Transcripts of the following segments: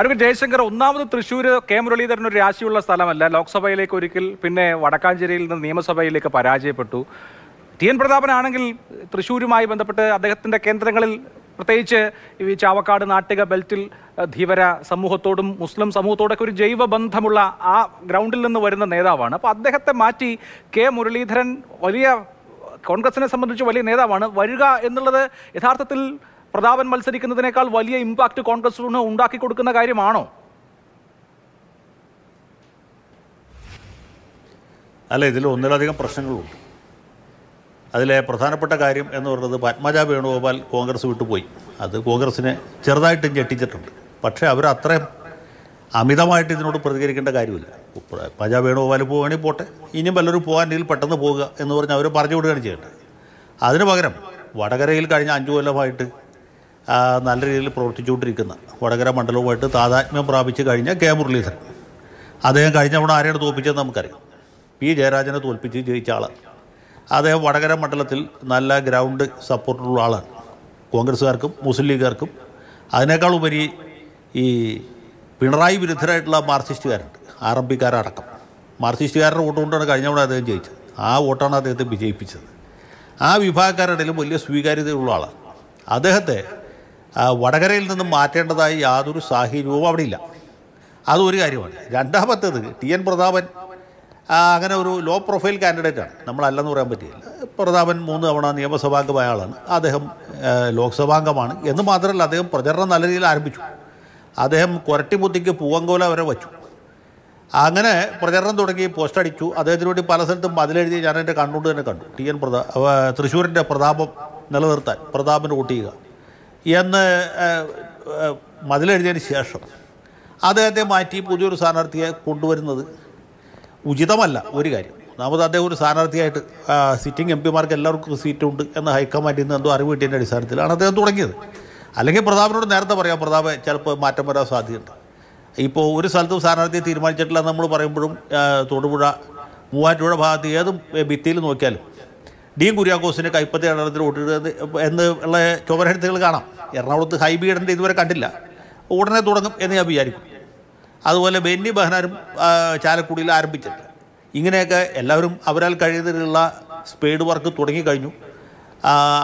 അടുത്ത ജയശങ്കർ ഒന്നാമത് തൃശ്ശൂർ കെ മുരളീധരൻ ഒരു രാശിയുള്ള സ്ഥലമല്ല ലോക്സഭയിലേക്ക് ഒരിക്കൽ പിന്നെ വടക്കാഞ്ചേരിയിൽ നിന്ന് നിയമസഭയിലേക്ക് പരാജയപ്പെട്ടു ടി എൻ പ്രതാപനാണെങ്കിൽ തൃശ്ശൂരുമായി ബന്ധപ്പെട്ട് അദ്ദേഹത്തിൻ്റെ കേന്ദ്രങ്ങളിൽ പ്രത്യേകിച്ച് ഈ ചാവക്കാട് നാട്ടിക ബെൽറ്റിൽ ധീവര സമൂഹത്തോടും മുസ്ലിം സമൂഹത്തോടൊക്കെ ഒരു ജൈവ ബന്ധമുള്ള ആ ഗ്രൗണ്ടിൽ നിന്ന് വരുന്ന നേതാവാണ് അപ്പോൾ അദ്ദേഹത്തെ മാറ്റി കെ മുരളീധരൻ വലിയ കോൺഗ്രസിനെ സംബന്ധിച്ച് വലിയ നേതാവാണ് വരിക എന്നുള്ളത് യഥാർത്ഥത്തിൽ പ്രതാപൻ മത്സരിക്കുന്നതിനേക്കാൾ വലിയ ഇമ്പാക്റ്റ് കോൺഗ്രസിന് ഉണ്ടാക്കി കൊടുക്കുന്ന കാര്യമാണോ അല്ല ഇതിൽ ഒന്നിലധികം പ്രശ്നങ്ങളുണ്ട് അതിലെ പ്രധാനപ്പെട്ട കാര്യം എന്ന് പറയുന്നത് പത്മജ വേണുഗോപാൽ കോൺഗ്രസ് വിട്ടുപോയി അത് കോൺഗ്രസിനെ ചെറുതായിട്ടും ഞെട്ടിച്ചിട്ടുണ്ട് പക്ഷേ അവർ അത്രയും അമിതമായിട്ട് ഇതിനോട് പ്രതികരിക്കേണ്ട കാര്യമില്ല പത്മജ വേണുഗോപാൽ പോവുകയാണെങ്കിൽ പോട്ടെ ഇനിയും വല്ലവരും പോകാനെങ്കിൽ പെട്ടെന്ന് പോവുക എന്ന് പറഞ്ഞ് അവർ പറഞ്ഞു വിടുകയാണ് ചെയ്യേണ്ടത് അതിന് പകരം വടകരയിൽ കഴിഞ്ഞ അഞ്ചു കൊല്ലമായിട്ട് നല്ല രീതിയിൽ പ്രവർത്തിച്ചുകൊണ്ടിരിക്കുന്ന വടകര മണ്ഡലവുമായിട്ട് താതാത്മ്യം പ്രാപിച്ച് കഴിഞ്ഞ കെ മുരളീധരൻ അദ്ദേഹം കഴിഞ്ഞ അവിടെ ആരെയാണ് തോൽപ്പിച്ചതെന്ന് നമുക്കറിയാം പി ജയരാജനെ തോൽപ്പിച്ച് ജയിച്ച ആൾ അദ്ദേഹം വടകര മണ്ഡലത്തിൽ നല്ല ഗ്രൗണ്ട് സപ്പോർട്ടുള്ള ആളാണ് കോൺഗ്രസ്സുകാർക്കും മുസ്ലിം ലീഗുകാർക്കും അതിനേക്കാൾ ഉപരി ഈ പിണറായി വിരുദ്ധരായിട്ടുള്ള മാർക്സിസ്റ്റുകാരുണ്ട് ആർ എം പിക്കാരടക്കം മാർക്സിസ്റ്റുകാരുടെ വോട്ട് കൊണ്ടാണ് കഴിഞ്ഞ അവിടെ അദ്ദേഹം ജയിച്ചത് ആ വോട്ടാണ് അദ്ദേഹത്തെ വിജയിപ്പിച്ചത് ആ വിഭാഗക്കാരുടെ ഇടയിലും വലിയ സ്വീകാര്യതയുള്ള ആളാണ് അദ്ദേഹത്തെ വടകരയിൽ നിന്നും മാറ്റേണ്ടതായി യാതൊരു സാഹചര്യവും അവിടെയില്ല അതൊരു കാര്യമാണ് രണ്ടാമത്തേത് ടി എൻ പ്രതാപൻ അങ്ങനെ ഒരു ലോ പ്രൊഫൈൽ കാൻഡിഡേറ്റാണ് നമ്മളല്ലെന്ന് പറയാൻ പറ്റില്ല പ്രതാപൻ മൂന്ന് തവണ നിയമസഭാംഗമായ ആളാണ് അദ്ദേഹം ലോക്സഭാംഗമാണ് എന്ന് മാത്രമല്ല അദ്ദേഹം പ്രചരണം നല്ല രീതിയിൽ ആരംഭിച്ചു അദ്ദേഹം കുരട്ടിമുത്തിക്ക് പൂവങ്കോല വരെ വച്ചു അങ്ങനെ പ്രചരണം തുടങ്ങി പോസ്റ്റ് അടിച്ചു അദ്ദേഹത്തിന് വേണ്ടി പല സ്ഥലത്തും അതിലെഴുതി ഞാൻ എൻ്റെ കണ്ണുകൊണ്ട് തന്നെ കണ്ടു ടി എൻ പ്രതാ തൃശ്ശൂരിൻ്റെ പ്രതാപം നിലനിർത്താൻ പ്രതാപിന് കൂട്ടിയുക എന്ന് മതിലെഴുതിയതിന് ശേഷം അദ്ദേഹത്തെ മാറ്റി പുതിയൊരു സ്ഥാനാർത്ഥിയെ കൊണ്ടുവരുന്നത് ഉചിതമല്ല ഒരു കാര്യം നമുക്ക് അദ്ദേഹം ഒരു സ്ഥാനാർത്ഥിയായിട്ട് സിറ്റിംഗ് എം പിമാർക്ക് എല്ലാവർക്കും സീറ്റുണ്ട് എന്ന ഹൈക്കമാൻഡിൽ നിന്ന് എന്തോ അറിവ് കിട്ടിയതിൻ്റെ അടിസ്ഥാനത്തിലാണ് അദ്ദേഹം തുടങ്ങിയത് അല്ലെങ്കിൽ പ്രതാപിനോട് നേരത്തെ പറയാം പ്രതാപ് ചിലപ്പോൾ മാറ്റം വരാൻ സാധ്യതയുണ്ട് ഇപ്പോൾ ഒരു സ്ഥലത്തും സ്ഥാനാർത്ഥിയെ തീരുമാനിച്ചിട്ടില്ല നമ്മൾ പറയുമ്പോഴും തൊടുപുഴ മൂവാറ്റുപുഴ ഭാഗത്ത് ഏതും ഭിത്തിയിൽ നോക്കിയാലും ഡീൻ കുര്യാക്കോസിനെ കൈപ്പത്തി എണ്ണത്തിൽ ഓട്ടിടുന്നത് എന്ന് ഉള്ള ചോപരഹരിത്തുകൾ കാണാം എറണാകുളത്ത് ഹൈബീഡൻ്റെ ഇതുവരെ കണ്ടില്ല ഉടനെ തുടങ്ങും എന്ന് ഞാൻ വിചാരിക്കും അതുപോലെ ബെന്നി ബഹനാരും ചാലക്കുടിയിൽ ആരംഭിച്ചിട്ട് ഇങ്ങനെയൊക്കെ എല്ലാവരും അവരാൽ കഴിയുന്നതിനുള്ള സ്പീഡ് വർക്ക് തുടങ്ങിക്കഴിഞ്ഞു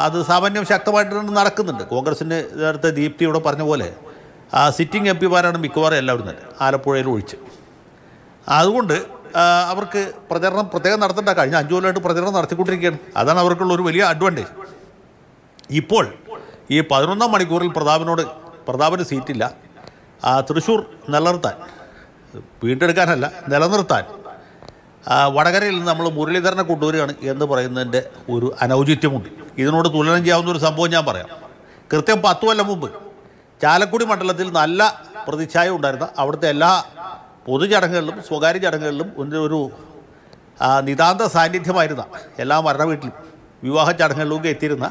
അത് സാമാന്യം ശക്തമായിട്ട് നടക്കുന്നുണ്ട് കോൺഗ്രസിൻ്റെ നേരത്തെ ദീപ്തി ഇവിടെ പറഞ്ഞ പോലെ സിറ്റിംഗ് എം പിമാരാണ് മിക്കവാറും എല്ലാവരും തന്നെ ആലപ്പുഴയിൽ ഒഴിച്ച് അതുകൊണ്ട് അവർക്ക് പ്രചരണം പ്രത്യേകം നടത്തേണ്ട കഴിഞ്ഞ അഞ്ചു കൊല്ലമായിട്ട് പ്രചരണം നടത്തിക്കൊണ്ടിരിക്കുകയാണ് അതാണ് അവർക്കുള്ള ഒരു വലിയ അഡ്വാൻറ്റേജ് ഇപ്പോൾ ഈ പതിനൊന്നാം മണിക്കൂറിൽ പ്രതാപിനോട് പ്രതാപിന് സീറ്റില്ല തൃശ്ശൂർ നിലനിർത്താൻ വീണ്ടെടുക്കാനല്ല നിലനിർത്താൻ വടകരയിൽ നിന്ന് നമ്മൾ മുരളീധരനെ കൊണ്ടുവരികയാണ് എന്ന് പറയുന്നതിൻ്റെ ഒരു അനൗചിത്യമുണ്ട് ഇതിനോട് തുലനം ചെയ്യാവുന്ന ഒരു സംഭവം ഞാൻ പറയാം കൃത്യം പത്ത് കൊല്ലം മുമ്പ് ചാലക്കുടി മണ്ഡലത്തിൽ നല്ല പ്രതിച്ഛായ ഉണ്ടായിരുന്ന അവിടുത്തെ എല്ലാ പൊതുചടങ്ങുകളിലും സ്വകാര്യ ചടങ്ങുകളിലും ഒരു നിതാന്ത സാന്നിധ്യമായിരുന്ന എല്ലാ മരണ വീട്ടിലും വിവാഹ ചടങ്ങുകളിലൊക്കെ എത്തിയിരുന്ന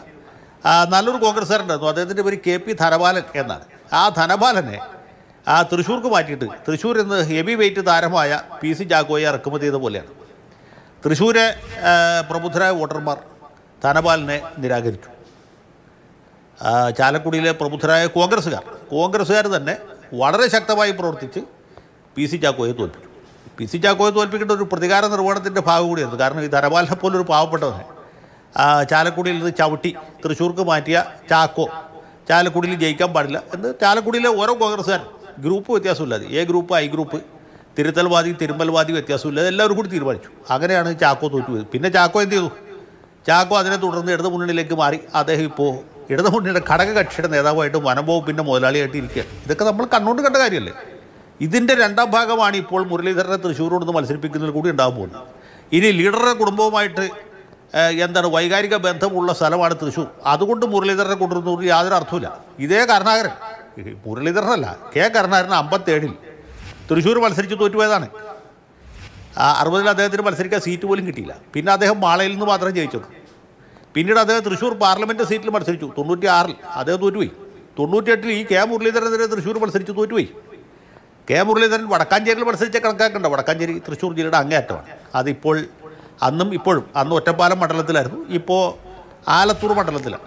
നല്ലൊരു കോൺഗ്രസ്സുകാരുണ്ടായിരുന്നു അദ്ദേഹത്തിൻ്റെ പേര് കെ പി ധനപാലൻ എന്നാണ് ആ ധനപാലനെ ആ തൃശ്ശൂർക്ക് മാറ്റിയിട്ട് തൃശ്ശൂർ ഇന്ന് ഹെവി വെയിറ്റ് താരമായ പി സി ചാക്കോയെ ഇറക്കുമതി ചെയ്ത പോലെയാണ് തൃശ്ശൂരെ പ്രബുദ്ധരായ വോട്ടർമാർ ധനപാലിനെ നിരാകരിച്ചു ചാലക്കുടിയിലെ പ്രബുദ്ധരായ കോൺഗ്രസ്സുകാർ കോൺഗ്രസ്സുകാർ തന്നെ വളരെ ശക്തമായി പ്രവർത്തിച്ച് പി സി ചാക്കോയെ തോൽപ്പിച്ചു പി സി ചാക്കോയെ തോൽപ്പിക്കേണ്ട ഒരു പ്രതികാര നിർവഹണത്തിൻ്റെ ഭാഗം കൂടിയായിരുന്നു കാരണം ഈ ധനപാലനെ പോലൊരു പാവപ്പെട്ടവനെ ചാലക്കുടിയിൽ നിന്ന് ചവിട്ടി തൃശ്ശൂർക്ക് മാറ്റിയ ചാക്കോ ചാലക്കുടിയിൽ ജയിക്കാൻ പാടില്ല എന്ന് ചാലക്കുടിയിലെ ഓരോ കോൺഗ്രസ്സുകാർ ഗ്രൂപ്പ് വ്യത്യാസമില്ലാതെ എ ഗ്രൂപ്പ് ഐ ഗ്രൂപ്പ് തിരുത്തൽവാദി തിരുമ്പൽവാദി വ്യത്യാസമില്ലാതെ എല്ലാവരും കൂടി തീരുമാനിച്ചു അങ്ങനെയാണ് ചാക്കോ തോറ്റു പോയത് പിന്നെ ചാക്കോ എന്ത് ചെയ്തു ചാക്കോ അതിനെ തുടർന്ന് ഇടതു മുന്നണിയിലേക്ക് മാറി അദ്ദേഹം ഇപ്പോൾ ഇടതു മുന്നണിയുടെ ഘടക കക്ഷിയുടെ നേതാവായിട്ടും വനം വകുപ്പിൻ്റെ മുതലാളിയായിട്ട് ഇരിക്കുക ഇതൊക്കെ നമ്മൾ കണ്ണുകൊണ്ട് കണ്ട കാര്യമല്ലേ ഇതിൻ്റെ രണ്ടാം ഭാഗമാണ് ഇപ്പോൾ മുരളീധരനെ തൃശ്ശൂരോട് നിന്ന് മത്സരിപ്പിക്കുന്നതിൽ കൂടി ഉണ്ടാകാൻ പോകുന്നത് ഇനി ലീഡറുടെ കുടുംബവുമായിട്ട് എന്താണ് വൈകാരിക ബന്ധമുള്ള സ്ഥലമാണ് തൃശ്ശൂർ അതുകൊണ്ട് മുരളീധരനെ കൊണ്ടുവരുന്നതുകൊണ്ട് യാതൊരു അർത്ഥമില്ല ഇതേ കരുണാകരൻ മുരളീധരനല്ല കെ കരുണാകരൻ അമ്പത്തേഴിൽ തൃശ്ശൂർ മത്സരിച്ച് തോറ്റുപോയതാണ് അറുപതിൽ അദ്ദേഹത്തിന് മത്സരിക്കാൻ സീറ്റ് പോലും കിട്ടിയില്ല പിന്നെ അദ്ദേഹം മാളയിൽ നിന്ന് മാത്രം ജയിച്ചു പിന്നീട് അദ്ദേഹം തൃശ്ശൂർ പാർലമെൻറ്റ് സീറ്റിൽ മത്സരിച്ചു തൊണ്ണൂറ്റി ആറിൽ അദ്ദേഹം തോറ്റുപോയി തൊണ്ണൂറ്റിയെട്ടിൽ ഈ കെ മുരളീധരനെതിരെ തൃശ്ശൂർ മത്സരിച്ച് തോറ്റുപോയി കെ മുരളീധരൻ വടക്കാഞ്ചേരിയിൽ മത്സരിച്ച കണക്കാക്കണ്ട വടക്കാഞ്ചേരി തൃശ്ശൂർ ജില്ലയുടെ അങ്ങേയറ്റമാണ് അതിപ്പോൾ അന്നും ഇപ്പോഴും അന്ന് ഒറ്റപ്പാലം മണ്ഡലത്തിലായിരുന്നു ഇപ്പോൾ ആലത്തൂർ മണ്ഡലത്തിലാണ്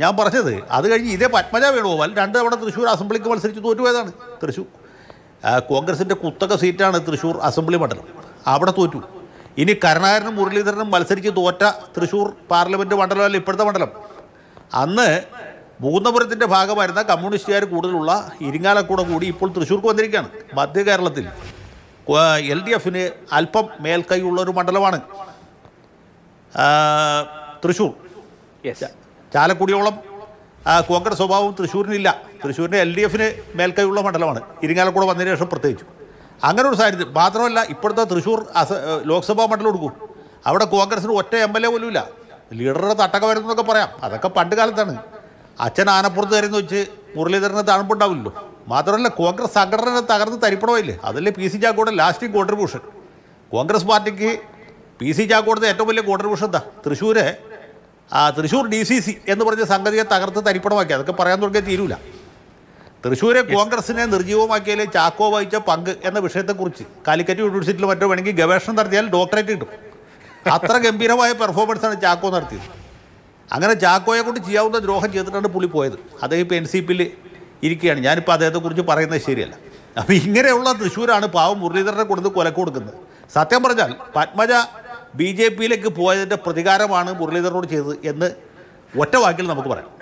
ഞാൻ പറഞ്ഞത് അത് കഴിഞ്ഞ് ഇതേ പത്മജ വേണുഗോപാൽ രണ്ട് തവണ തൃശ്ശൂർ അസംബ്ലിക്ക് മത്സരിച്ച് തോറ്റുപോയതാണ് തൃശ്ശൂർ കോൺഗ്രസിൻ്റെ കുത്തക സീറ്റാണ് തൃശ്ശൂർ അസംബ്ലി മണ്ഡലം അവിടെ തോറ്റു ഇനി കരുണാകരനും മുരളീധരനും മത്സരിച്ച് തോറ്റ തൃശ്ശൂർ പാർലമെൻറ്റ് മണ്ഡലമല്ല ഇപ്പോഴത്തെ മണ്ഡലം അന്ന് മൂന്നപുരത്തിൻ്റെ ഭാഗമായിരുന്ന കമ്മ്യൂണിസ്റ്റുകാർ കൂടുതലുള്ള ഇരിങ്ങാലക്കൂടെ കൂടി ഇപ്പോൾ തൃശ്ശൂർക്ക് വന്നിരിക്കുകയാണ് മധ്യ കേരളത്തിൽ എൽ ഡി എഫിന് അല്പം മേൽക്കൈയുള്ള ഒരു മണ്ഡലമാണ് തൃശ്ശൂർ ചാലക്കുടിയോളം കോൺഗ്രസ് സ്വഭാവം തൃശ്ശൂരിനില്ല തൃശ്ശൂരിന് എൽ ഡി എഫിന് മേൽക്കൈയുള്ള മണ്ഡലമാണ് ഇരിങ്ങാലക്കൂടെ വന്നതിന് ശേഷം പ്രത്യേകിച്ചു അങ്ങനെ ഒരു സാഹചര്യം മാത്രമല്ല ഇപ്പോഴത്തെ തൃശ്ശൂർ അസ ലോക്സഭാ മണ്ഡലം എടുക്കും അവിടെ കോൺഗ്രസിന് ഒറ്റ എം എൽ എ പോലും ഇല്ല ലീഡറുടെ തട്ടക വരുന്നതൊക്കെ പറയാം അതൊക്കെ പണ്ട് കാലത്താണ് അച്ഛൻ ആനപ്പുറത്ത് തരുന്ന വെച്ച് മുരളീധരനെ തണുപ്പുണ്ടാവില്ലല്ലോ മാത്രമല്ല കോൺഗ്രസ് സംഘടന തകർന്ന് തരിപ്പണമായില്ലേ അതല്ലേ പി സി ചാക്കോടെ ലാസ്റ്റ് കോൺട്രിബ്യൂഷൻ കോൺഗ്രസ് പാർട്ടിക്ക് പി സി ചാക്കോടത്തെ ഏറ്റവും വലിയ കോൺട്രിബ്യൂഷൻ എന്താ Thrissur Thrissur D C C എന്ന് പറഞ്ഞ സംഗതിയെ തകർത്ത് തരിപ്പണമാക്കി അതൊക്കെ പറയാൻ തുടങ്ങിയാൽ തീരൂല തൃശ്ശൂരെ കോൺഗ്രസിനെ നിർജീവമാക്കിയാലേ ചാക്കോ വഹിച്ച പങ്ക് എന്ന വിഷയത്തെക്കുറിച്ച് കാലിക്കറ്റ് യൂണിവേഴ്സിറ്റിയിൽ മറ്റോ വേണമെങ്കിൽ ഗവേഷണം നടത്തിയാൽ ഡോക്ടറേറ്റ് കിട്ടും അത്ര ഗംഭീരമായ പെർഫോമൻസാണ് ചാക്കോ നടത്തിയത് അങ്ങനെ ചാക്കോയെ കൊണ്ട് ചെയ്യാവുന്ന ദ്രോഹം ചെയ്തിട്ടാണ് പുള്ളി പോയത് അദ്ദേഹം ഇപ്പോൾ എൻ സി പിയിൽ ഇരിക്കുകയാണ് ഞാനിപ്പോൾ അദ്ദേഹത്തെക്കുറിച്ച് പറയുന്നത് ശരിയല്ല അപ്പോൾ ഇങ്ങനെയുള്ള തൃശ്ശൂരാണ് പാവം മുരളീധരനെ കൊടുത്ത് കൊല കൊടുക്കുന്നത് സത്യം പറഞ്ഞാൽ പത്മജ ബി ജെ പിയിലേക്ക് പോയതിൻ്റെ പ്രതികാരമാണ് മുരളീധരനോട് ചെയ്തത് എന്ന് ഒറ്റ വാക്കിൽ നമുക്ക് പറയാം